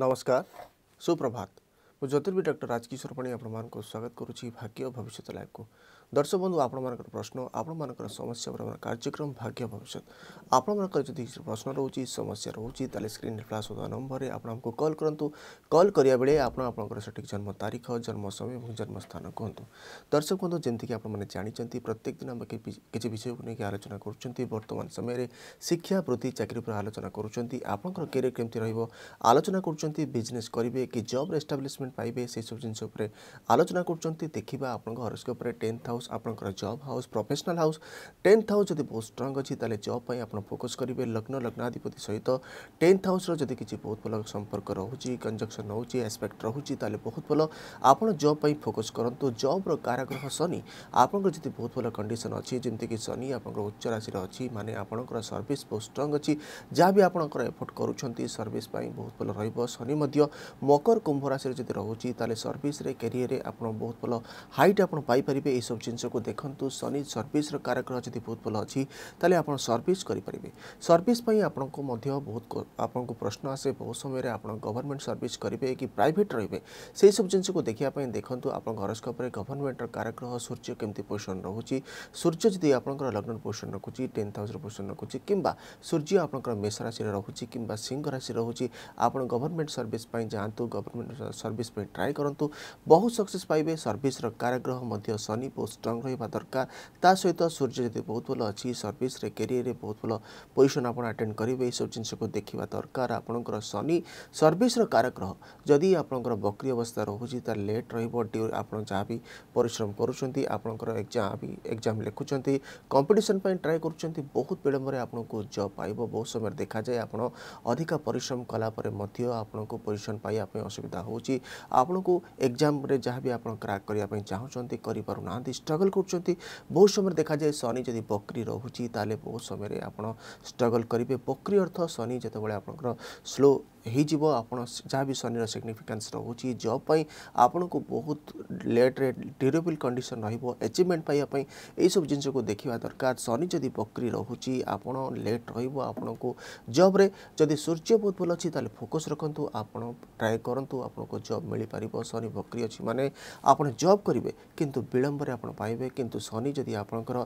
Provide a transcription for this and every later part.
नमस्कार सुप्रभात मुझ ज्योतिर्विद डर राजकिशोर पणि आपण मानक स्वागत करुच्छी भाग्य और भविष्य लाइफ को দর্শক বন্ধু আপনার প্রশ্ন আপনার সমস্যা বরাবর কার্যক্রম ভাগ্য ভবিষ্যৎ আপনার যদি প্রশ্ন রয়েছে সমস্যা রয়েছে তাহলে স্ক্রিনে ফ্লাশ হওয়া নম্বরে আপনার কল করতু কল করা বেড়ে আপনার আপনার সঠিক জন্ম তারিখ জন্ম সময় এবং জন্মস্থান কুহতু দর্শক বন্ধু যেমিকি আপনার জাঁচান প্রত্যেক দিন আমাকে কিছু বিষয়কে নিয়ে আলোচনা করছেন বর্তমান সময়ের শিক্ষা বৃত্তি চাকরি উপরে আলোচনা করছেন আপনার কেরিয়ার কেমতি রহব আলোচনা করছেন বিজনেস করবে কি জব এস্টাবলিশমেন্ট পাইবে সেইসব জিনিস উপরে আলোচনা করছেন দেখা আপনার হরস্কোপরে টেন্থ হাউস हाउस आपंकर job house professional house tenth house जब बहुत स्ट्रंग अच्छी तेल जब आप फोकस करेंगे लग्न लग्नाधिपति सहित टेन्थ हाउस जब किसी बहुत भल संपर्क रोचे कंजक्शन रोचे एस्पेक्ट रोचे बहुत भल आप जब फोकस करूँ जब्र काराग्रह शनि आपंकर बहुत भल कंडीशन अच्छी जमीक शनि आप उच्च राशि अच्छी मानने आपंकर सर्विस बहुत स्ट्रंग अच्छी जहाँ भी आपंकर एफर्ट कर सर्विस बहुत भल रनि मकर कुंभ राशि जब रोचे सर्विस कैरियर आप बहुत भल हाइट आप पाइपर यह सब ଜିନିଷକୁ ଦେଖନ୍ତୁ ଶନି ସର୍ଭିସ୍ର କାରକ ଯଦି ବହୁତ ଭଲ ଅଛି ତାହେଲେ ଆପଣ ସର୍ଭିସ୍ କରିପାରିବେ ସର୍ଭିସ୍ ପାଇଁ ଆପଣଙ୍କୁ ମଧ୍ୟ ବହୁତ ଆପଣଙ୍କୁ ପ୍ରଶ୍ନ ଆସେ ବହୁତ ସମୟରେ ଆପଣ ଗଭର୍ଣ୍ଣମେଣ୍ଟ ସର୍ଭିସ୍ କରିବେ କି ପ୍ରାଇଭେଟ୍ ରହିବେ ସେହିସବୁ ଜିନିଷକୁ ଦେଖିବା ପାଇଁ ଦେଖନ୍ତୁ ଆପଣଙ୍କ ହରସ୍କୋପରେ ଗଭର୍ଣ୍ଣମେଣ୍ଟର କାରଗ୍ରହ ସୂର୍ଯ୍ୟ କେମିତି ପୋଜିସନ୍ ରହୁଛି ସୂର୍ଯ୍ୟ ଯଦି ଆପଣଙ୍କର ଲଗ୍ନ ପୋଜିସନ୍ ରଖୁଛି ଟେନ୍ ହାଉସ୍ର ପୋଜିସନ୍ ରଖୁଛି କିମ୍ବା ସୂର୍ଯ୍ୟ ଆପଣଙ୍କର ମେଷ ରାଶିରେ ରହୁଛି କିମ୍ବା ସିଂହ ରାଶି ରହୁଛି ଆପଣ ଗଭର୍ଣ୍ଣମେଣ୍ଟ ସର୍ଭିସ୍ ପାଇଁ ଯାଆନ୍ତୁ ଗଭର୍ଣ୍ଣମେଣ୍ଟ ସର୍ଭିସ୍ ପାଇଁ ଟ୍ରାଏ କରନ୍ତୁ ବହୁ ସକ୍ସେସ୍ ପାଇବେ ସର୍ଭିସ୍ର କାରାଗ୍ରହ ମଧ୍ୟ ଶନି ପୋଷ୍ଟ ຕ້ອງໃຫ້바 দরকার তা সৈতো সূর্য গতি বহুত ভালো اچھی সার্ভিস রে ক্যারিয়ার বহুত ভালো পজিশন আপন অ্যাটেন্ড করিবে এই সচিনসকে দেখিবা দরকার আপনক সনি সার্ভিসর কারক গ্রহ যদি আপনক বক्रिय অবস্থা রহুজি তা লেট রইব ডুর আপন যা ভি পরিশ্রম করুচନ୍ତି আপনক एग्जाम एग्जाम লেখুচନ୍ତି কম্পিটিশন পই ট্রাই করুচନ୍ତି বহুত বেলমরে আপনক জব আইব বহুত সময় দেখা যায় আপন অধিক পরিশ্রম কলা পরে মধ্য আপনক পজিশন পাই আপে অসুবিধা হুচি আপনক एग्जाम রে যা ভি আপন ক্র্যাক করিবা পই চাওচନ୍ତି করি পারু না ଷ୍ଟ୍ରଗଲ୍ କରୁଛନ୍ତି ବହୁତ ସମୟରେ ଦେଖାଯାଏ ଶନି ଯଦି ବକ୍ରି ରହୁଛି ତାହେଲେ ବହୁତ ସମୟରେ ଆପଣ ଷ୍ଟ୍ରଗଲ୍ କରିବେ ବକ୍ରି ଅର୍ଥ ଶନି ଯେତେବେଳେ ଆପଣଙ୍କର ସ୍ଲୋ ହେଇଯିବ ଆପଣ ଯାହା ବି ଶନିର ସିଗ୍ନିଫିକାନ୍ସ ରହୁଛି ଜବ୍ ପାଇଁ ଆପଣଙ୍କୁ ବହୁତ ଲେଟ୍ରେ ଡ୍ୟୁରେବୁଲ୍ କଣ୍ଡିସନ୍ ରହିବ ଏଚିଭମେଣ୍ଟ ପାଇବା ପାଇଁ ଏଇସବୁ ଜିନିଷକୁ ଦେଖିବା ଦରକାର ଶନି ଯଦି ବକ୍ରି ରହୁଛି ଆପଣ ଲେଟ୍ ରହିବ ଆପଣଙ୍କୁ ଜବ୍ରେ ଯଦି ସୂର୍ଯ୍ୟ ବହୁତ ଭଲ ଅଛି ତାହେଲେ ଫୋକସ୍ ରଖନ୍ତୁ ଆପଣ ଟ୍ରାଏ କରନ୍ତୁ ଆପଣଙ୍କୁ ଜବ୍ ମିଳିପାରିବ ଶନି ବକ୍ରି ଅଛି ମାନେ ଆପଣ ଜବ୍ କରିବେ କିନ୍ତୁ ବିଳମ୍ବରେ ଆପଣ ପାଇବେ କିନ୍ତୁ ଶନି ଯଦି ଆପଣଙ୍କର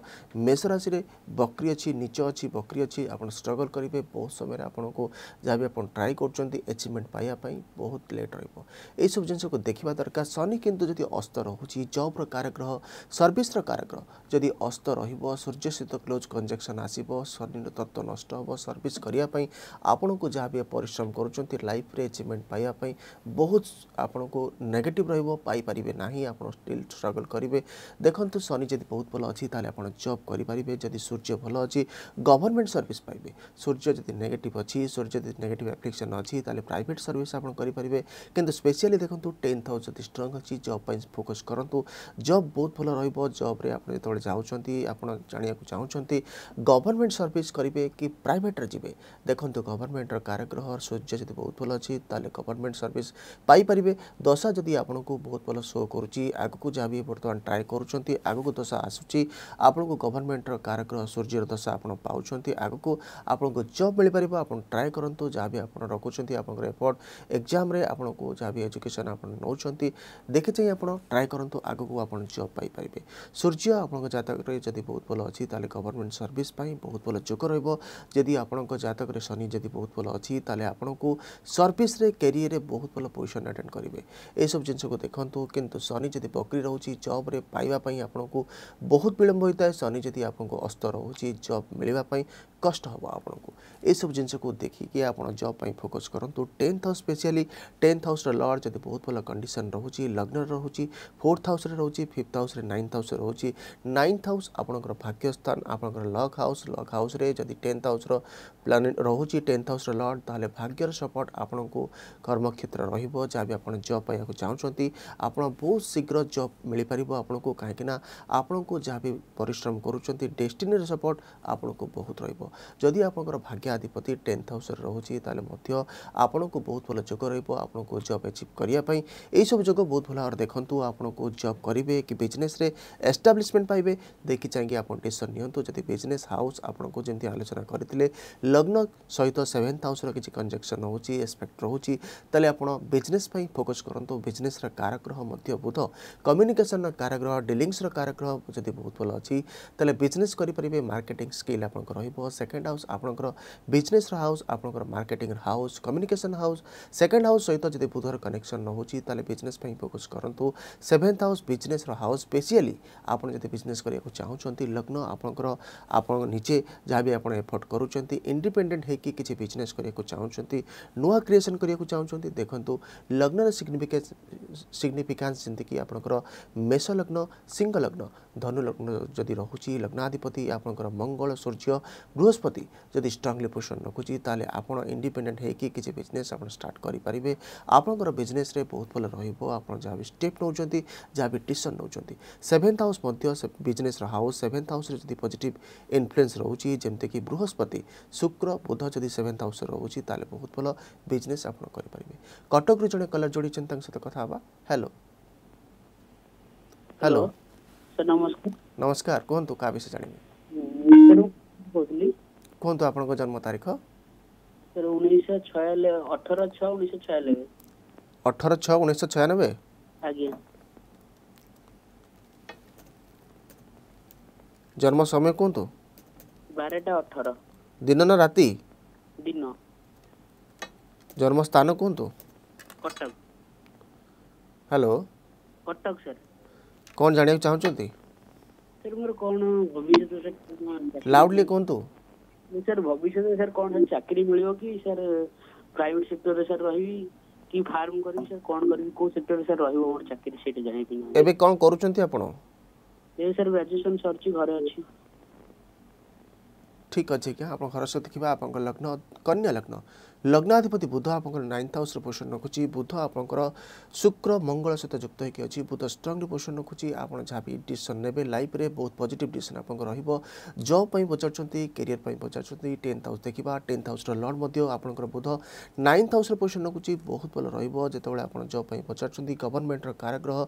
ମେଷ ରାଶିରେ ବକ୍ରି ଅଛି ନିଚ ଅଛି ବକ୍ରି ଅଛି ଆପଣ ଷ୍ଟ୍ରଗଲ୍ କରିବେ ବହୁତ ସମୟରେ ଆପଣଙ୍କୁ ଯାହା ବି ଆପଣ ଟ୍ରାଏ କରୁଛନ୍ତି କରୁଛନ୍ତି ଏଚିଭମେଣ୍ଟ ପାଇବା ପାଇଁ ବହୁତ ଲେଟ୍ ରହିବ ଏଇସବୁ ଜିନିଷକୁ ଦେଖିବା ଦରକାର ଶନି କିନ୍ତୁ ଯଦି ଅସ୍ତ ରହୁଛି ଜବ୍ର କାରଗ୍ରହ ସର୍ଭିସ୍ର କାରଗ୍ରହ ଯଦି ଅସ୍ତ ରହିବ ସୂର୍ଯ୍ୟ ସହିତ କ୍ଲୋଜ୍ କଞ୍ଜେକ୍ସନ୍ ଆସିବ ଶନିର ତତ୍ତ୍ୱ ନଷ୍ଟ ହେବ ସର୍ଭିସ୍ କରିବା ପାଇଁ ଆପଣଙ୍କୁ ଯାହା ବି ପରିଶ୍ରମ କରୁଛନ୍ତି ଲାଇଫ୍ରେ ଏଚିଭମେଣ୍ଟ ପାଇବା ପାଇଁ ବହୁତ ଆପଣଙ୍କୁ ନେଗେଟିଭ୍ ରହିବ ପାଇପାରିବେ ନାହିଁ ଆପଣ ଷ୍ଟିଲ୍ ଷ୍ଟ୍ରଗଲ୍ କରିବେ ଦେଖନ୍ତୁ ଶନି ଯଦି ବହୁତ ଭଲ ଅଛି ତାହେଲେ ଆପଣ ଜବ୍ କରିପାରିବେ ଯଦି ସୂର୍ଯ୍ୟ ଭଲ ଅଛି ଗଭର୍ଣ୍ଣମେଣ୍ଟ ସର୍ଭିସ୍ ପାଇବେ ସୂର୍ଯ୍ୟ ଯଦି ନେଗେଟିଭ୍ ଅଛି ସୂର୍ଯ୍ୟ ଯଦି ନେଗେଟିଭ୍ ଆପ୍ଲିକେସନ୍ ଅଛି अच्छी ताले प्राइवेट सर्विस आपड़ करेंगे कि स्पेशली देखो टेन थाउजेंड स्ट्रंग अच्छी जब फोकस करूँ जब बहुत भल रब्रे आप जो जाऊँच आप जाना चाहते गवर्नमेंट सर्विस करेंगे कि प्राइट्रे जी देखो गवर्नमेंटर कारग्रह सूर्य जब बहुत भल अच्छी तेल गवर्नमेंट सर्विस पाइपर दशा जदि आपको बहुत भल शो करुच्ची आगे जहाँ भी बर्तमान ट्राए कर आगक दशा आसूँ आपको गवर्नमेंटर कारग्रह सूर्यर दशा आप पाँच आगक आपको जब मिल पार आप ट्राए करूँ जहाँ भी आप रखुँच আপনার এফর্ট এক্সামে আপনার যা বি এজুকেশন আপনার নৌকর দেখে চাই আপনার ট্রাই করতু আগুক আপনার জব পাইপারে সূর্য আপনার জাতকরে যদি বহু ভাল অছি তাহলে গভর্নমেন্ট সর্ভিস বহু ভাল যোগ রহব যদি আপনার জাতকরে শনি যদি বহু ভাল অছি তাহলে আপনার সর্ভিসে ক্যারিয়রে বহু ভাল পজিশন আটেন্ড করবে এইসব জিনিসকে দেখুন কিন্তু শনি যদি বকরি রয়েছে জব্রে পাইবা আপনার বহু বিলম্ব হয়ে থাকে শনি যদি আপনার অস্ত রয়েছে জব মিলবা कष्ट हे आपको ଏସବୁ ଜିନିଷକୁ ଦେଖିକି ଆପଣ ଜବ୍ ପାଇଁ ଫୋକସ୍ କରନ୍ତୁ ଟେନ୍ଥ ହାଉସ୍ ସ୍ପେଶିଆଲି ଟେନ୍ଥ ହାଉସ୍ର ଲର୍ଡ଼ ଯଦି ବହୁତ ଭଲ କଣ୍ଡିସନ୍ ରହୁଛି ଲଗ୍ନରେ ରହୁଛି ଫୋର୍ଥ ହାଉସ୍ରେ ରହୁଛି ଫିଫ୍ଥ ହାଉସ୍ରେ ନାଇନ୍ଥ ହାଉସ୍ରେ ରହୁଛି ନାଇନ୍ଥ ହାଉସ୍ ଆପଣଙ୍କର ଭାଗ୍ୟସ୍ଥାନ ଆପଣଙ୍କର ଲକ୍ ହାଉସ୍ ଲକ୍ ହାଉସ୍ରେ ଯଦି ଟେନ୍ଥ ହାଉସ୍ର ପ୍ଲାନେଟ୍ ରହୁଛି ଟେନ୍ଥ ହାଉସ୍ର ଲର୍ଡ଼ ତାହେଲେ ଭାଗ୍ୟର ସପୋର୍ଟ ଆପଣଙ୍କୁ କର୍ମକ୍ଷେତ୍ର ରହିବ ଯାହା ବି ଆପଣ ଜବ୍ ପାଇବାକୁ ଚାହୁଁଛନ୍ତି ଆପଣ ବହୁତ ଶୀଘ୍ର ଜବ୍ ମିଳିପାରିବ ଆପଣଙ୍କୁ କାହିଁକିନା ଆପଣଙ୍କୁ ଯାହା ବି ପରିଶ୍ରମ କରୁଛନ୍ତି ଡେଷ୍ଟିନିର ସପୋର୍ଟ ଆପଣଙ୍କୁ ବହୁତ ରହିବ ଯଦି ଆପଣଙ୍କର ଭାଗ୍ୟାଧିପତି ଟେନ୍ଥ ହାଉସ୍ରେ ରହୁଛି ତାହେଲେ ମଧ୍ୟ ଆପଣଙ୍କୁ ବହୁତ ଭଲ ଯୋଗ ରହିବ ଆପଣଙ୍କୁ ଜବ୍ ଏଚିଭ୍ କରିବା ପାଇଁ ଏହିସବୁ ଯୋଗ ବହୁତ ଭଲ ଭାବରେ ଦେଖନ୍ତୁ ଆପଣଙ୍କୁ ଜବ୍ କରିବେ କି ବିଜନେସ୍ରେ ଏଷ୍ଟାବ୍ଲିଶମେଣ୍ଟ ପାଇବେ ଦେଖି ଚାହିଁକି ଆପଣ ଡିସିସନ୍ ନିଅନ୍ତୁ ଯଦି ବିଜନେସ୍ ହାଉସ୍ ଆପଣଙ୍କୁ ଯେମିତି ଆଲୋଚନା କରିଥିଲେ ଲଗ୍ନ ସହିତ ସେଭେନ୍ଥ ହାଉସ୍ର କିଛି କଞ୍ଜକ୍ସନ୍ ହେଉଛି ଏସ୍ପେକ୍ଟ ରହୁଛି ତାହେଲେ ଆପଣ ବିଜନେସ୍ ପାଇଁ ଫୋକସ୍ କରନ୍ତୁ ବିଜନେସ୍ର କାରଗ୍ରହ ମଧ୍ୟ ବୁଧ କମ୍ୟୁନିକେସନ୍ର କାରଗ୍ରହ ଡିଲିଙ୍ଗସ୍ର କାରଗ୍ରହ ଯଦି ବହୁତ ଭଲ ଅଛି ତାହେଲେ ବିଜନେସ୍ କରିପାରିବେ ମାର୍କେଟିଂ ସ୍କିଲ୍ ଆପଣଙ୍କର ରହିବ सेकेंड हाउस आपंकर बिजनेस हाउस आपणकर marketing house communication house second house सहित जब बुधर कनेक्शन रोचे तेल बिजनेस फोकस करूँ seventh house business house specially आपड़ जब बिजनेस करने चाहूँ लग्न आपंकर निजे जहाँ भी आप एफर्ट करुँच इंडिपेडेन्ट होकर किसी बिजनेस चाहूँ नुआ क्रिएसन करने चाहूँ देखूँ लग्नर सिग्निफिकेन्स सिग्निफिकान्स जमीक मेष लग्न सिंह लग्न धनु लग्न जदि रोचे लग्नाधिपति आपंकर मंगल सूर्य गृह ବାଚସ୍ପତି ଯଦି ଷ୍ଟ୍ରଙ୍ଗଲି ପୋଜିସନ୍ ରଖୁଛି ତାହେଲେ ଆପଣ ଇଣ୍ଡିପେଣ୍ଡେଣ୍ଟ ହୋଇକି କିଛି ବିଜନେସ୍ ଆପଣ ଷ୍ଟାର୍ଟ କରିପାରିବେ ଆପଣଙ୍କର ବିଜନେସ୍ରେ ବହୁତ ଭଲ ରହିବ ଆପଣ ଯାହା ବି ଷ୍ଟେପ୍ ନେଉଛନ୍ତି ଯାହା ବି ଡିସିସନ୍ ନେଉଛନ୍ତି ସେଭେନ୍ଥ ହାଉସ୍ ମଧ୍ୟ ବିଜନେସ୍ର ହାଉସ୍ ସେଭେନ୍ଥ ହାଉସ୍ରେ ଯଦି ପଜିଟିଭ୍ ଇନଫ୍ଲୁଏନ୍ସ ରହୁଛି ଯେମିତିକି ବୃହସ୍ପତି ଶୁକ୍ର ବୁଧ ଯଦି ସେଭେନ୍ଥ ହାଉସ୍ରେ ରହୁଛି ତାହେଲେ ବହୁତ ଭଲ ବିଜନେସ୍ ଆପଣ କରିପାରିବେ କଟକରୁ ଜଣେ କଲର୍ ଯୋଡ଼ିଛନ୍ତି ତାଙ୍କ ସହିତ କଥା ହେବା ହ୍ୟାଲୋ ହ୍ୟାଲୋ ନମସ୍କାର ନମସ୍କାର କୁହନ୍ତୁ କାହା ବିଷୟ ଜାଣିବେ କହୁଥିଲି କୁହନ୍ତୁ ଆପଣଙ୍କ ଜନ୍ମ ତାରିଖ ଉଣେଇଶହ ଛୟାନବେ ଅଠର ଛଅ ଉଣେଇଶହ ଛୟାନବେ ଅଠର ଛଅ ଉଣେଇଶହ ଛୟାନବେ ଆଜ୍ଞା ଜନ୍ମ ସମୟ କୁହନ୍ତୁ ବାରଟା ଅଠର ଦିନ ନା ରାତି ଦିନ ଜନ୍ମ ସ୍ଥାନ କୁହନ୍ତୁ କଟକ ହ୍ୟାଲୋ କଟକ ସାର୍ କ'ଣ ଜାଣିବାକୁ ଚାହୁଁଛନ୍ତି ସାର୍ ମୋର କ'ଣ ଭବିଷ୍ୟତ ଲାଉଡଲି କୁହନ୍ତୁ ସାର୍ ଭବିଷ୍ୟତରେ ସାର୍ କଣ ଚାକିରି ମିଳିବ କି ସାର୍ ପ୍ରାଇଭେଟ ସେକ୍ଟରରେ ସାର୍ ରହିବି କି ଫାର୍ମ କରିବି ସାର୍ କଣ କରିବି କୋଉ ସେକ୍ଟରରେ ସାର୍ ରହିବ ମୋର ଚାକିରି ସେଇଟା ଜାଣିବା ପାଇଁ ଏବେ କଣ କରୁଛନ୍ତି ଆପଣ ଏ ସାର୍ ଗ୍ରାଜୁଏସନ୍ ସରିଛି ଘରେ ଅଛି ଠିକ୍ ଅଛି ଆଜ୍ଞା ଆପଣ ଘର ସହିତ ଥିବା ଆପଣଙ୍କ ଲଗ୍ନ କନ୍ୟା ଲଗ୍ନ ଲଗ୍ନାଧିପତି ବୁଧ ଆପଣଙ୍କର ନାଇନ୍ଥ ହାଉସ୍ରେ ପୋଜିସନ୍ ରଖୁଛି ବୁଧ ଆପଣଙ୍କର ଶୁକ୍ର ମଙ୍ଗଳ ସହିତ ଯୁକ୍ତ ହୋଇକି ଅଛି ବୁଧ ଷ୍ଟ୍ରଙ୍ଗଲି ପୋଜିସନ୍ ରଖୁଛି ଆପଣ ଯାହା ବି ଡିସିସନ୍ ନେବେ ଲାଇଫ୍ରେ ବହୁତ ପଜିଟିଭ୍ ଡିସିସନ୍ ଆପଣଙ୍କର ରହିବ ଜବ୍ ପାଇଁ ପଚାରୁଛନ୍ତି କ୍ୟାରିୟର୍ ପାଇଁ ପଚାରୁଛନ୍ତି ଟେନ୍ଥ ହାଉସ୍ ଦେଖିବା ଟେନ୍ଥ ହାଉସ୍ର ଲର୍ଡ଼ ମଧ୍ୟ ଆପଣଙ୍କର ବୁଧ ନାଇନ୍ଥ ହାଉସ୍ରେ ପୋଜିସନ୍ ରଖୁଛି ବହୁତ ଭଲ ରହିବ ଯେତେବେଳେ ଆପଣ ଜବ୍ ପାଇଁ ପଚାରୁଛନ୍ତି ଗଭର୍ଣ୍ଣମେଣ୍ଟର କାରାଗ୍ରହ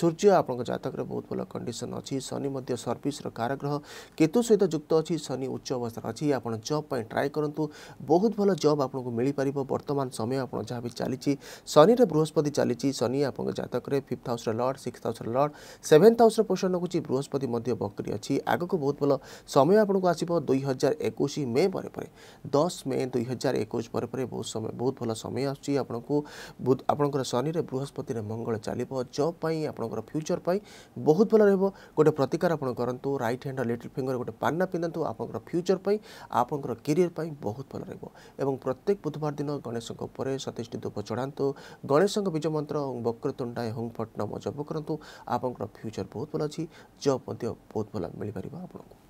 ସୂର୍ଯ୍ୟ ଆପଣଙ୍କ ଜାତକରେ ବହୁତ ଭଲ କଣ୍ଡିସନ୍ ଅଛି ଶନି ମଧ୍ୟ ସର୍ଭିସ୍ର କାରାଗ୍ରହ କେତୁ ସହିତ ଯୁକ୍ତ ଅଛି ଶନି ଉଚ୍ଚ ଅବସ୍ଥାରେ ଅଛି ଆପଣ ଜବ୍ ପାଇଁ ଟ୍ରାଏ କରନ୍ତୁ ବହୁତ ଭଲ ଜବ୍ ଆପଣଙ୍କୁ ମିଳି ମିଳିପାରିବ ବର୍ତ୍ତମାନ ସମୟ ଆପଣ ଯାହା ବି ଚାଲିଛି ଶନିର ବୃହସ୍ପତି ଚାଲିଛି ଶନି ଆପଣଙ୍କ ଜାତକରେ ଫିଫ୍ଥ ହାଉସ୍ର ଲର୍ଡ଼ ସିକ୍ସ ହାଉସ୍ର ଲର୍ଡ଼ ସେଭେନ୍ଥ ହାଉସ୍ର ପୋଷଣ ରଖୁଛି ବୃହସ୍ପତି ମଧ୍ୟ ବକ୍ରି ଅଛି ଆଗକୁ ବହୁତ ଭଲ ସମୟ ଆପଣଙ୍କୁ ଆସିବ ଦୁଇ ହଜାର ଏକୋଇଶ ମେ ପରେ ପରେ ଦଶ ମେ ଦୁଇ ହଜାର ଏକୋଇଶ ପରେ ପରେ ବହୁତ ସମୟ ବହୁତ ଭଲ ସମୟ ଆସୁଛି ଆପଣଙ୍କୁ ଆପଣଙ୍କର ଶନିରେ ବୃହସ୍ପତିରେ ମଙ୍ଗଳ ଚାଲିବ ଜବ୍ ପାଇଁ ଆପଣଙ୍କର ଫ୍ୟୁଚର୍ ପାଇଁ ବହୁତ ଭଲ ରହିବ ଗୋଟେ ପ୍ରତିକାର ଆପଣ କରନ୍ତୁ ରାଇଟ୍ ହ୍ୟାଣ୍ଡ ଲିଟିଲ୍ ଫିଙ୍ଗର ଗୋଟେ ପାନ୍ନା ପିନ୍ଧନ୍ତୁ ଆପଣଙ୍କର ଫ୍ୟୁଚର୍ ପାଇଁ ଆପଣଙ୍କର କ୍ୟାରିୟର୍ ପାଇଁ ବହୁତ ଭଲ ରହିବ ଏବଂ ପ୍ରତ୍ୟେକ बुधबार दिन गणेशको उप सतृष्टी धूप चढाँ गणेश विजय मन्त्र वक्र हुङ फटन म जब गरु आप्र फ्युचर बहुत भयो जब बहुत भन्नुपऱ्यो आउँछ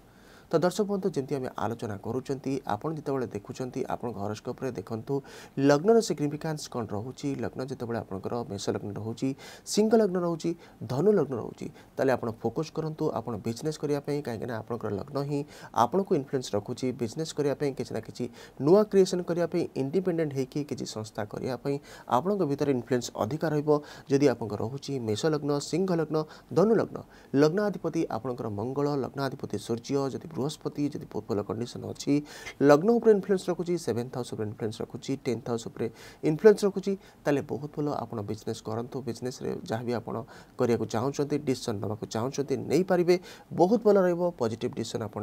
तो दर्शक बंधु जमी आम आलोचना करुँच जितेबाला देखुं आपण हरस्कोप्रे देखूँ लग्न सिग्निफिकान्स कौन रोचे लग्न जितेबाला आपंकर मेष लग्न रोचे सिंह लग्न रोचे धनु लग्न फोकस करूँ आप बिजनेस करने कहीं आपंकर लग्न ही आपण को इनफ्लुएंस रखुच बिजनेस करने किसी ना कि नुआ क्रिएसन करने इंडिपेडेट हो संस्था करने आपण भितर इनफ्लुएंस अधिक रदी आप रोचे मेष सिंह लग्न धनु लग्नाधिपति आपंकर मंगल लग्नाधिपति सूर्य जब बृहस्पति जदि बहुत भल कंडीशन अच्छी लग्न उपर इनफ्लुएंस रखुच्छी सेवेन्थ हाउस उपर इनफ्लुएंस रखुच्छी टेन्थ हाउस इनफ्लुएंस रखुच्छी ताले बहुत भल आपड़ बिजनेस करूँ बिजनेस जहाँ भी आपड़ करा चाहते नाक चाहते नहीं पारे बहुत भल रजिट डिसीजन आप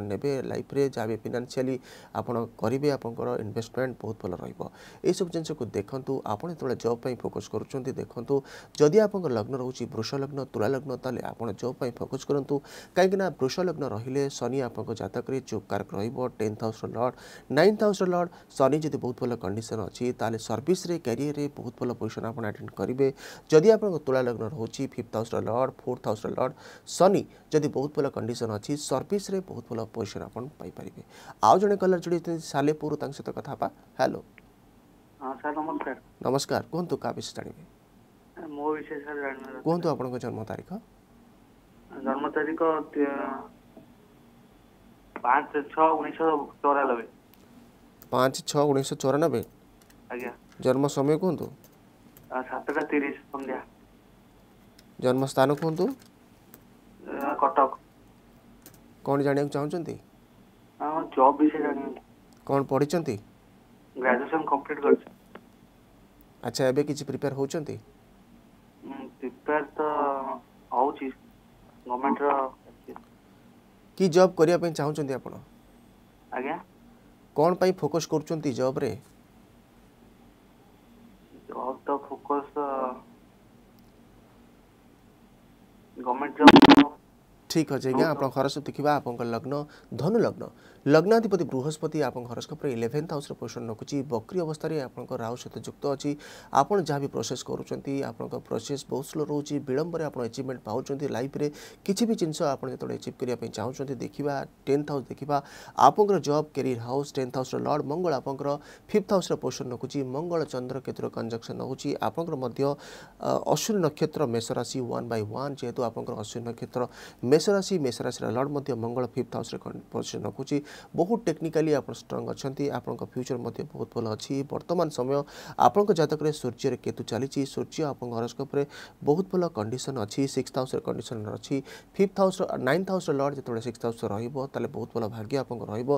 लाइफ जहाँ भी फिनान्सीआली आपड़ करेंगे इनभेस्टमेंट बहुत भल रसबू जिनस को देखूँ जो जब फोकस करुँच देखूँ जदि आप लग्न रोचे वृष लग्न तुला तेल आप जब फोकस करूँ कहीं वृष लग्न रे शनि आप ଜାତକରେ ଚୁପ୍ କାରକ ରହିବ ten thousand lot nine thousand lot ଶନି ଯଦି ବହୁତ ଭଲ କଣ୍ଡିସନ୍ ଅଛି ତାହେଲେ ସର୍ଭିସରେ କ୍ୟାରିୟରରେ ବହୁତ ଭଲ ପୋଜିସନ୍ ଆପଣ ଆଟେଣ୍ଡ କରିବେ ଯଦି ଆପଣଙ୍କ ତୁଳା ଲଗ୍ନ ରହୁଛି fifth thousand lot fourth thousand lot ଶନି ଯଦି ବହୁତ ଭଲ କଣ୍ଡିସନ୍ ଅଛି ସର୍ଭିସରେ ବହୁତ ଭଲ ପୋଜିସନ୍ ଆପଣ ପାଇପାରିବେ ଆଉ ଜଣେ କଲର୍ ଯୋଡ଼ିଛନ୍ତି ସାଲେପୁର ତାଙ୍କ ସହିତ କଥା ହେବା ହ୍ୟାଲୋ ନମସ୍କାର ନମସ୍କାର କୁହନ୍ତୁ କାହା ବିଷୟ ଜାଣିବେ ମୋ ବିଷୟ କୁହନ୍ତୁ ଆପଣଙ୍କ ଜନ୍ମ ତାରିଖ ଜନ୍ମ ତାରିଖ પાંચ છ ઓગણીસો ચોરાનબે પાંચ છ ઓગણીસો ચોરાନબે ଆଜ୍ଞା ଜନ୍ମ ସମୟ କୁହନ୍ତୁ ସାତଟା ତିରିଶ ସନ୍ଧ୍ୟା ଜନ୍ମ ସ୍ଥାନ କୁହନ୍ତୁ କଟକ କ'ଣ ଜାଣିବାକୁ ଚାହୁଁଛନ୍ତି ଜବ୍ ବିଷୟରେ ଜାଣିବାକୁ କ'ଣ ପଢ଼ିଛନ୍ତି ଗ୍ରାଜୁଏସନ୍ କମ୍ପ୍ଲିଟ୍ କରିଛି ଆଚ୍ଛା ଏବେ କିଛି ପ୍ରିପେୟାର ହେଉଛନ୍ତି ପ୍ରିପେୟାର ତ ହେଉଛି ଗଭର୍ଣ୍ଣମେଣ୍ଟର কি জব করিয়া পাই চাহুচন্তি আপন আজ্ঞা কোন পাই ফোকাস করচন্তি জব রে জব তো ফোকাস গভর্নমেন্ट জব ঠিক আছে আজ্ঞা আপনার খরচ দেখিবা আপনার লগ্ন ধনু লগ্ন লগ্নাধিপতি বৃহস্পতি আপনার হরস্কোপরে ইলেভেন্থ হাউসের পোজিশন রকুচি বক্রি অবস্থায় আপনার রাহু সহ যুক্ত অছি আপনার যা বি প্রোসেস করছেন আপনার প্রোসেস বহু স্লো রয়েছে বিলম্বরে আপনার এচিভমেন্ট পাচ্ছেন লাইফে কিছু বি জিনিস আপনার যেত এচিভ করা চাহুমান দেখা টেন্থ হাউস দেখা আপনার জব ক্যারিয়ার হাউস টেন্থ হাউসর লর্ড মঙ্গল আপনার ফিফ্থ হাউসর পোজিশন রকুচি মঙ্গল চন্দ্র কেতুর কনজকশন হচ্ছে আপনার মধ্য অশ্বিনী নক্ষত্র মেষ রাশি ওয়ান বাই ওয়ান যেহেতু আপনার অশ্বিনী নক্ষত্র মেষ রাশি মেষ রাশির লর্ড মধ্য মঙ্গল ফিফ্থ হাউসের পোজিশন রকুচি ବହୁତ ଟେକ୍ନିକାଲି ଆପଣ ଷ୍ଟ୍ରଙ୍ଗ ଅଛନ୍ତି ଆପଣଙ୍କ ଫ୍ୟୁଚର୍ ମଧ୍ୟ ବହୁତ ଭଲ ଅଛି ବର୍ତ୍ତମାନ ସମୟ ଆପଣଙ୍କ ଜାତକରେ ସୂର୍ଯ୍ୟରେ କେତୁ ଚାଲିଛି ସୂର୍ଯ୍ୟ ଆପଣଙ୍କ ହରସ୍କୋପରେ ବହୁତ ଭଲ କଣ୍ଡିସନ୍ ଅଛି ସିକ୍ସ ହାଉସ୍ର କଣ୍ଡିସନ୍ ଅଛି ଫିଫ୍ଥ ହାଉସ୍ର ନାଇନ୍ଥ ହାଉସ୍ର ଲର୍ଡ଼ ଯେତେବେଳେ ସିକ୍ସ ହାଉସ୍ର ରହିବ ତାହେଲେ ବହୁତ ଭଲ ଭାଗ୍ୟ ଆପଣଙ୍କ ରହିବ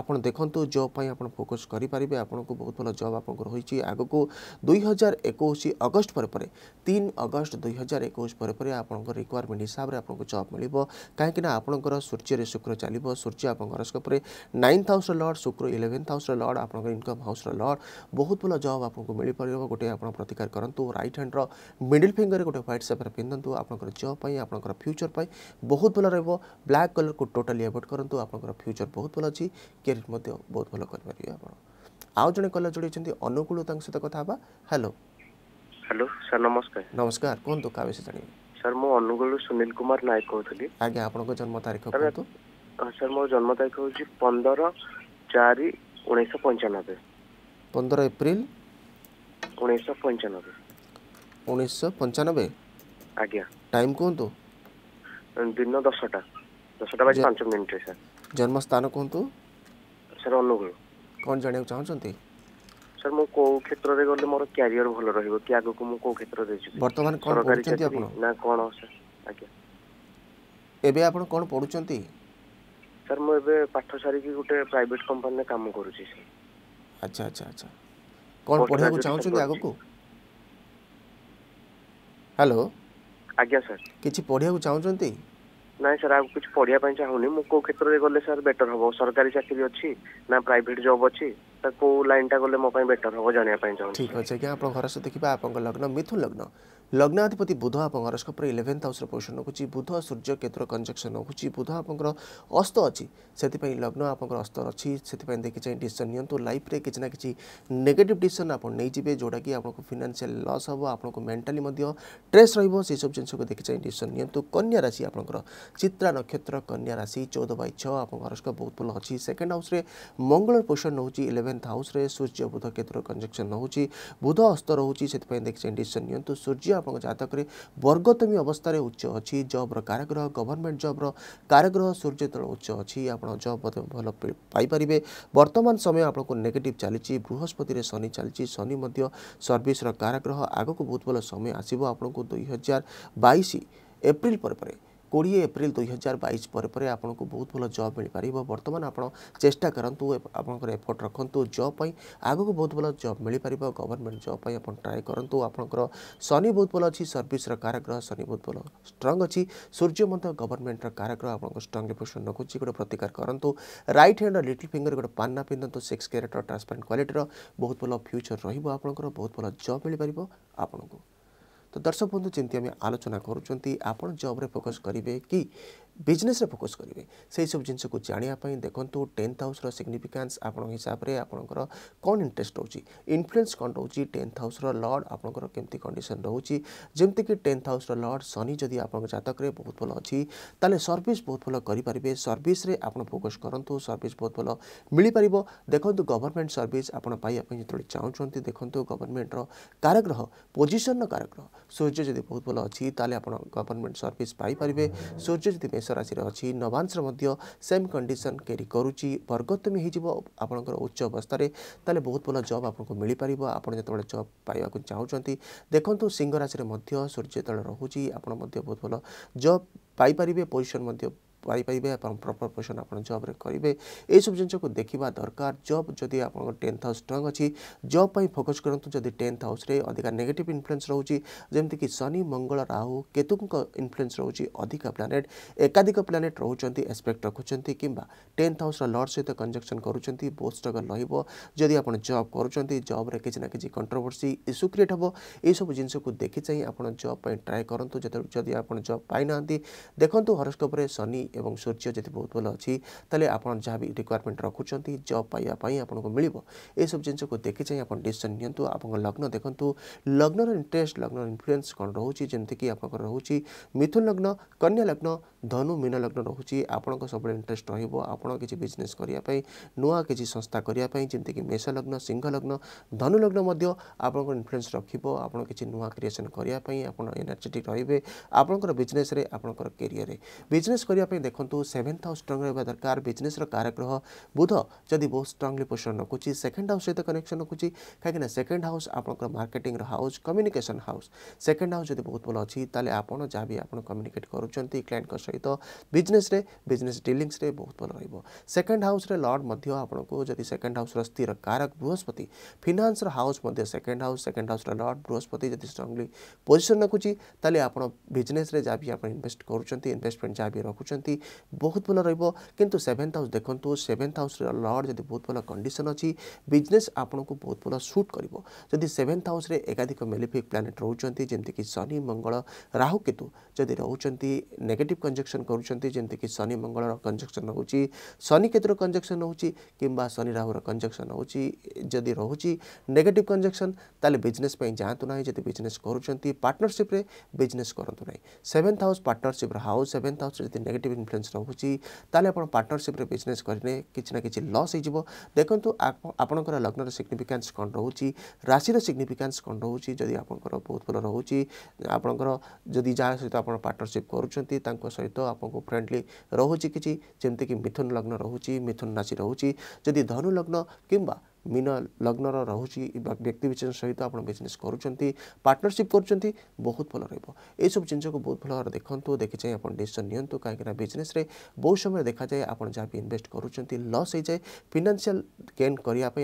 ଆପଣ ଦେଖନ୍ତୁ ଜବ୍ ପାଇଁ ଆପଣ ଫୋକସ୍ କରିପାରିବେ ଆପଣଙ୍କୁ ବହୁତ ଭଲ ଜବ୍ ଆପଣଙ୍କୁ ରହିଛି ଆଗକୁ ଦୁଇ ହଜାର ଏକୋଇଶ ଅଗଷ୍ଟ ପରେ ପରେ ତିନି ଅଗଷ୍ଟ ଦୁଇ ହଜାର ଏକୋଇଶ ପରେ ପରେ ଆପଣଙ୍କ ରିକ୍ୱାରମେଣ୍ଟ ହିସାବରେ ଆପଣଙ୍କୁ ଜବ୍ ମିଳିବ କାହିଁକିନା ଆପଣଙ୍କର ସୂର୍ଯ୍ୟରେ ଶୁକ୍ର ଚାଲିବ ସୂର୍ଯ୍ୟ ଆପଣଙ୍କ ହରସ୍କୋପରେ नाइन्थ हाउस्र लर्ड शुक्र इलेवेन्थ हाउस्र लर्ड আপনার ইনকম হাউস্র লর্ড বহুত ভাল জব আপনার মিপার গোটে আপনার প্রতিকার করতু রাইট হ্যান্ডর মিডিল ফিঙ্গর গোটে হোয়াইট সেপার পিধু আপনার জব আপনার ফ্যুচর বহুত ভাল রহব ব্ল্যাক কলর কু টোটালি এভয়েড করতু আপনার ফ্যুচর বহুত ভাল অছি ক্যারিয়ার মধ্যে বহুত ভাল করিপারে আপনার আউ জনে কলর যোড়াইছেন অনুকূল তাঙ্ক সহ কথা হবা হ্যালো হ্যালো স্যার নমস্কার নমস্কার কুহতু কাহ বিষয়ে জাঁবে স্যার মু অনুকূল সুনীল কুমার নায়ক কହୁଥିଲି আজ্ঞা আপনার জন্ম তারিখ ସାର୍ ମୋର ଜନ୍ମ ତାରିଖ ହେଉଛି ପନ୍ଦର ଚାରି ଉଣେଇଶହ ପଞ୍ଚାନବେ ପନ୍ଦର ଏପ୍ରିଲ ଉଣେଇଶହ ପଞ୍ଚାନବେ ଉଣେଇଶହ ପଞ୍ଚାନବେ ଆଜ୍ଞା ଟାଇମ୍ କୁହନ୍ତୁ ଦିନ ଦଶଟା ଦଶଟା ବାଜି ପାଞ୍ଚ ମିନିଟ୍ରେ ସାର୍ ଜନ୍ମସ୍ଥାନ କୁହନ୍ତୁ ସାର୍ ଅନୁଗୁଳ କ'ଣ ଜାଣିବାକୁ ଚାହୁଁଛନ୍ତି ସାର୍ ମୁଁ କୋଉ କ୍ଷେତ୍ରରେ ଗଲେ ମୋର କ୍ୟାରିୟର ଭଲ ରହିବ କି ଆଗକୁ ମୁଁ କୋଉ କ୍ଷେତ୍ରରେ ଯିବି ବର୍ତ୍ତମାନ କ'ଣ ପଢୁଛନ୍ତି ଆପଣ ନା କ'ଣ ସାର୍ ଆଜ୍ଞା ଏବେ ଆପଣ କ'ଣ ପଢୁଛନ୍ତି ସାର୍ ମୁଁ ଏବେ ପାଠ ସାରିକି ଗୋଟେ ପ୍ରାଇଭେଟ କମ୍ପାନୀରେ କାମ କରୁଛି ସାର୍ ଆଚ୍ଛା ଆଚ୍ଛା ଆଚ୍ଛା କ'ଣ ପଢ଼ିବାକୁ ଚାହୁଁଛନ୍ତି ଆଗକୁ ହ୍ୟାଲୋ ଆଜ୍ଞା ସାର୍ କିଛି ପଢ଼ିବାକୁ ଚାହୁଁଛନ୍ତି ନାଇଁ ସାର୍ ଆଉ କିଛି ପଢ଼ିବା ପାଇଁ ଚାହୁଁନି ମୁଁ କୋଉ କ୍ଷେତ୍ରରେ ଗଲେ ସାର୍ ବେଟର ହବ ସରକାରୀ ଚାକିରି ଅଛି ନା ପ୍ରାଇଭେଟ ଜବ୍ ଅଛି କୋଉ କେଉଁ ଲାଇନ୍ଟା ଗଲେ ମୋ ପାଇଁ ବେଟର ହବ ଜାଣିବା ପାଇଁ ଚାହୁଁଛି ଠିକ୍ ଅଛି ଆଜ୍ଞା ଆପଣ ଘର ସହିତ ଦେଖିବା ଆପଣଙ୍କ ଲଗ୍ନ ମିଥୁନ ଲଗ୍ନ लग्नाधिपति बुध आपस्क इलेवेन्थ हाउस पोजिशन रखुच्छ बुध सूर्य केतुर कंजक्शन रखुच्छ बुध आप अस्त अच्छी से लग्न आप अस्त अच्छी से देखी चाहिए डिशन नियंतु लाइफ में किसी ना कि नेगेटिव डिसीजन आपजे जोटा कि आपको फिनान्सील लस हम आपको मेन्टाली ट्रेस रही सब जिन देखी चाहिए डिसीजन नियंतु कन्या राशि आप चित्रा नक्षत्र कन्या राशि चौदह बै छः आपस्क बहुत भल अच्छी सेकेंड हाउस मंगल पोजिशन रोच इलेवेन्थ हाउस सूर्य बुध केतुर कंजक्शन रोच बुध अस्त रोचे देखी चाहिए डिशन नियंतु सूर्य আপন জাতকরে বর্গতমী অবস্তারে উচ্চ আছে জব প্রকার গ্রহ গভারমেন্ট জবর কারগ্রহ সূর্যত উচ্চ আছে আপন জব বহল পাই পারিবে বর্তমান সময় আপনক নেগেটিভ চলিছে বৃহস্পতি রে শনি চলিছে শনি মধ্য সার্ভিসর কারগ্রহ আগক বহুত পল সময় আসিব আপনক 2022 এপ্রিল পরপর কোড়িয়ে এপ্রিল দুই হাজার বাইশ পরে পরে আপনার বহুত ভাল জব মিপার বর্তমান আপনার চেষ্টা করতু আপনার এফর্ট রাখতু জব পাই আগুক বহুত ভাল জব মিপার গভর্নমেন্ট জব পাই আপনার ট্রাই করতু আপনার শনি বহুত ভাল অছি সর্ভিসর কারাগ্রহ শনি বহুত ভাল স্ট্রং অছি সূর্য মধ্য গভর্নমেন্টর কারাগ্রহ আপনার স্ট্রংলি পোষণ রাখুছি গোটে প্রতিকার করতু রাইট হ্যান্ডর লিটিল ফিঙ্গর গোটে পান্না পিন্ধু সিক্স ক্যারেটর ট্রান্সপারেন্ট কোয়ালিটির বহুত ভাল ফ্ୟୁଚର୍ ରହିବ ଆପଣଙ୍କର ବହୁତ ଭଲ ଜବ୍ ମିଳିପାରିବ ଆପଣଙ୍କୁ ତ ଦର୍ଶକ ବନ୍ଧୁ ଯେମିତି ଆମେ ଆଲୋଚନା କରୁଛନ୍ତି ଆପଣ ଜବ୍ରେ ଫୋକସ୍ କରିବେ କି ବିଜନେସ୍ରେ ଫୋକସ୍ କରିବେ ସେହିସବୁ ଜିନିଷକୁ ଜାଣିବା ପାଇଁ ଦେଖନ୍ତୁ ଟେନ୍ଥ ହାଉସ୍ର ସିଗ୍ନିଫିକାନ୍ସ ଆପଣଙ୍କ ହିସାବରେ ଆପଣଙ୍କର କ'ଣ ଇଣ୍ଟରେଷ୍ଟ ରହୁଛି ଇନଫ୍ଲୁଏନ୍ସ କ'ଣ ରହୁଛି ଟେନ୍ଥ ହାଉସ୍ର ଲର୍ଡ଼ ଆପଣଙ୍କର କେମିତି କଣ୍ଡିସନ୍ ରହୁଛି ଯେମିତିକି ଟେନ୍ଥ ହାଉସ୍ର ଲର୍ଡ଼ ଶନି ଯଦି ଆପଣଙ୍କ ଜାତକରେ ବହୁତ ଭଲ ଅଛି ତାହେଲେ ସର୍ଭିସ୍ ବହୁତ ଭଲ କରିପାରିବେ ସର୍ଭିସ୍ରେ ଆପଣ ଫୋକସ୍ କରନ୍ତୁ ସର୍ଭିସ୍ ବହୁତ ଭଲ ମିଳିପାରିବ ଦେଖନ୍ତୁ ଗଭର୍ଣ୍ଣମେଣ୍ଟ ସର୍ଭିସ୍ ଆପଣ ପାଇବା ପାଇଁ ଯେତେବେଳେ ଚାହୁଁଛନ୍ତି ଦେଖନ୍ତୁ ଗଭର୍ଣ୍ଣମେଣ୍ଟର କାରଗ୍ରହ ପୋଜିସନ୍ର କାରଗ୍ରହ ସୂର୍ଯ୍ୟ ଯଦି ବହୁତ ଭଲ ଅଛି ତାହେଲେ ଆପଣ ଗଭର୍ଣ୍ଣମେଣ୍ଟ ସର୍ଭିସ୍ ପାଇପାରିବେ ସୂର୍ଯ୍ୟ ଯଦି ମେଷ ରାଶିରେ ଅଛି ନବାଂଶରେ ମଧ୍ୟ ସେମ୍ କଣ୍ଡିସନ୍ କେରି କରୁଛି ବର୍ଗତମୀ ହୋଇଯିବ ଆପଣଙ୍କର ଉଚ୍ଚ ଅବସ୍ଥାରେ ତାହେଲେ ବହୁତ ଭଲ ଜବ୍ ଆପଣଙ୍କୁ ମିଳିପାରିବ ଆପଣ ଯେତେବେଳେ ଜବ୍ ପାଇବାକୁ ଚାହୁଁଛନ୍ତି ଦେଖନ୍ତୁ ସିଂହ ରାଶିରେ ମଧ୍ୟ ସୂର୍ଯ୍ୟ ତଳେ ରହୁଛି ଆପଣ ମଧ୍ୟ ବହୁତ ଭଲ ଜବ୍ ପାଇପାରିବେ ପୋଜିସନ୍ ମଧ୍ୟ ପାଇପାରିବେ ଆପଣ ପ୍ରପର୍ ପୋଜିସନ୍ ଆପଣ ଜବ୍ରେ କରିବେ ଏଇସବୁ ଜିନିଷକୁ ଦେଖିବା ଦରକାର ଜବ୍ ଯଦି ଆପଣଙ୍କ ଟେନ୍ଥ ହାଉସ୍ ଷ୍ଟ୍ରଙ୍ଗ୍ ଅଛି ଜବ୍ ପାଇଁ ଫୋକସ୍ କରନ୍ତୁ ଯଦି ଟେନ୍ଥ ହାଉସ୍ରେ ଅଧିକା ନେଗେଟିଭ୍ ଇନଫ୍ଲୁଏନ୍ସ ରହୁଛି ଯେମିତିକି ଶନି ମଙ୍ଗଳ ରାହୁ କେତୁଙ୍କ ଇନଫ୍ଲୁଏନ୍ସ ରହୁଛି ଅଧିକା ପ୍ଲାନେଟ୍ ଏକାଧିକ ପ୍ଲାନେଟ୍ ରହୁଛନ୍ତି ଏସ୍ପେକ୍ଟ ରଖୁଛନ୍ତି କିମ୍ବା ଟେନ୍ଥ ହାଉସ୍ର ଲର୍ଡ଼ ସହିତ କଞ୍ଜକ୍ସନ୍ କରୁଛନ୍ତି ବହୁତ ଷ୍ଟ୍ରଗଲ୍ ରହିବ ଯଦି ଆପଣ ଜବ୍ କରୁଛନ୍ତି ଜବ୍ରେ କିଛି ନା କିଛି କଣ୍ଟ୍ରୋଭର୍ସି ଇସ୍ୟୁ କ୍ରିଏଟ୍ ହେବ ଏଇସବୁ ଜିନିଷକୁ ଦେଖି ଚାହିଁ ଆପଣ ଜବ୍ ପାଇଁ ଟ୍ରାଏ କରନ୍ତୁ ଯଦି ଆପଣ ଜବ୍ ପାଇନାହାନ୍ତି ଦେଖନ୍ତୁ ହରସ୍କୋପ୍ରେ ଶନି ଏବଂ ସୂର୍ଯ୍ୟ ଯଦି ବହୁତ ଭଲ ଅଛି ତାହେଲେ ଆପଣ ଯାହା ବି ରିକ୍ୱାରମେଣ୍ଟ ରଖୁଛନ୍ତି ଜବ୍ ପାଇବା ପାଇଁ ଆପଣଙ୍କୁ ମିଳିବ ଏସବୁ ଜିନିଷକୁ ଦେଖି ଯାଇ ଆପଣ ଡିସିସନ୍ ନିଅନ୍ତୁ ଆପଣଙ୍କ ଲଗ୍ନ ଦେଖନ୍ତୁ ଲଗ୍ନର ଇଣ୍ଟରେଷ୍ଟ ଲଗ୍ନର ଇନଫ୍ଲୁଏନ୍ସ କ'ଣ ରହୁଛି ଯେମିତିକି ଆପଣଙ୍କର ରହୁଛି ମିଥୁନ ଲଗ୍ନ କନ୍ୟା ଲଗ୍ନ ଧନୁ ମୀନ ଲଗ୍ନ ରହୁଛି ଆପଣଙ୍କ ସବୁବେଳେ ଇଣ୍ଟରେଷ୍ଟ ରହିବ ଆପଣ କିଛି ବିଜନେସ୍ କରିବା ପାଇଁ ନୂଆ କିଛି ସଂସ୍ଥା କରିବା ପାଇଁ ଯେମିତିକି ମେଷ ଲଗ୍ନ ସିଂହ ଲଗ୍ନ ଧନୁ ଲଗ୍ନ ମଧ୍ୟ ଆପଣଙ୍କର ଇନଫ୍ଲୁଏନ୍ସ ରଖିବ ଆପଣ କିଛି ନୂଆ କ୍ରିଏସନ୍ କରିବା ପାଇଁ ଆପଣ ଏନର୍ଜେଟିକ୍ ରହିବେ ଆପଣଙ୍କର ବିଜନେସ୍ରେ ଆପଣଙ୍କର କେରିୟରରେ ବିଜନେସ୍ କରିବା ପାଇଁ देखो सेभेन्थ हाउस स्ट्रंग रहा दरकार बिजनेस कारक बुध जदि बहुत स्ट्रंगली पोजिशन रखुच सेकेंड हाउस सहित कनेक्शन रखुच कहीं सेकेंड हाउस आप marketing house communication house second house जब बहुत भल अच्छी आप जहाँ भी आप कम्युनिकेट करुँच क्लाइंट सहित बिजनेस बिजनेस डिलिंगस बहुत भल रोक सेकेंड हाउस लर्ड आपको जदि सेकेंड हाउस स्थिर कारक Brihaspati finance house second house second house lord Brihaspati जब स्ट्रंगली पोजिशन रखुच आप बिजनेस जहाँ भी आप इनभेस्ट करुँच इनभेस्टमेंट जहाँ भी रखुच्च ଶକ୍ତି ବହୁତ ଭଲ ରହିବ କିନ୍ତୁ ସେଭେନ୍ଥ ହାଉସ୍ ଦେଖନ୍ତୁ ସେଭେନ୍ଥ ହାଉସ୍ରେ ଲର୍ଡ଼ ଯଦି ବହୁତ ଭଲ କଣ୍ଡିସନ୍ ଅଛି ବିଜନେସ୍ ଆପଣଙ୍କୁ ବହୁତ ଭଲ ସୁଟ୍ କରିବ ଯଦି ସେଭେନ୍ଥ ହାଉସ୍ରେ ଏକାଧିକ ମେଲିଫିକ୍ ପ୍ଲାନେଟ୍ ରହୁଛନ୍ତି ଯେମିତିକି ଶନି ମଙ୍ଗଳ ରାହୁ କେତୁ ଯଦି ରହୁଛନ୍ତି ନେଗେଟିଭ୍ କଞ୍ଜକ୍ସନ୍ କରୁଛନ୍ତି ଯେମିତିକି ଶନି ମଙ୍ଗଳର କଞ୍ଜକ୍ସନ୍ ରହୁଛି ଶନି କେତୁର କଞ୍ଜକ୍ସନ୍ ରହୁଛି କିମ୍ବା ଶନି ରାହୁର କଞ୍ଜକ୍ସନ୍ ରହୁଛି ଯଦି ରହୁଛି ନେଗେଟିଭ୍ କଞ୍ଜକ୍ସନ୍ ତାହେଲେ ବିଜନେସ୍ ପାଇଁ ଯାଆନ୍ତୁ ନାହିଁ ଯଦି ବିଜନେସ୍ କରୁଛନ୍ତି ପାର୍ଟନରସିପ୍ରେ ବିଜନେସ୍ କରନ୍ତୁ ନାହିଁ ସେଭେନ୍ଥ ହାଉସ୍ ପାର୍ଟନରସିପ୍ର ହାଉସ୍ ସେଭେନ୍ଥ ହାଉସ୍ରେ ଯଦି ନେଗେଟିଭ୍ ଇନଫ୍ଲୁଏନ୍ସ ରହୁଛି ତାହେଲେ ଆପଣ ପାର୍ଟନରସିପ୍ରେ ବିଜନେସ୍ କରିଲେ କିଛି ନା କିଛି ଲସ୍ ହେଇଯିବ ଦେଖନ୍ତୁ ଆପଣଙ୍କର ଲଗ୍ନର ସିଗ୍ନିଫିକାନ୍ସ କ'ଣ ରହୁଛି ରାଶିର ସିଗ୍ନିଫିକାନ୍ସ କ'ଣ ରହୁଛି ଯଦି ଆପଣଙ୍କର ବହୁତ ଭଲ ରହୁଛି ଆପଣଙ୍କର ଯଦି ଯାହା ସହିତ ଆପଣ ପାର୍ଟନରସିପ୍ କରୁଛନ୍ତି ତାଙ୍କ ସହିତ ଆପଣଙ୍କୁ ଫ୍ରେଣ୍ଡଲି ରହୁଛି କିଛି ଯେମିତିକି ମିଥୁନ ଲଗ୍ନ ରହୁଛି ମିଥୁନ ରାଶି ରହୁଛି ଯଦି ଧନୁ ଲଗ୍ନ କିମ୍ବା मीन लग्न रोचे व्यक्ति विशेष सहित आप बिजनेस करुँच पार्टनरशिप कर बहुत भल रसबू जिन को बहुत भल भाव देखु देखी चाहिए आप डिसीजन नियंतु कहीं बिजनेस बहुत समय देखा जाए आप जहाँ भी इनभेस्ट करुँच लस हो जाए फिनान्सीआल गेन करने आप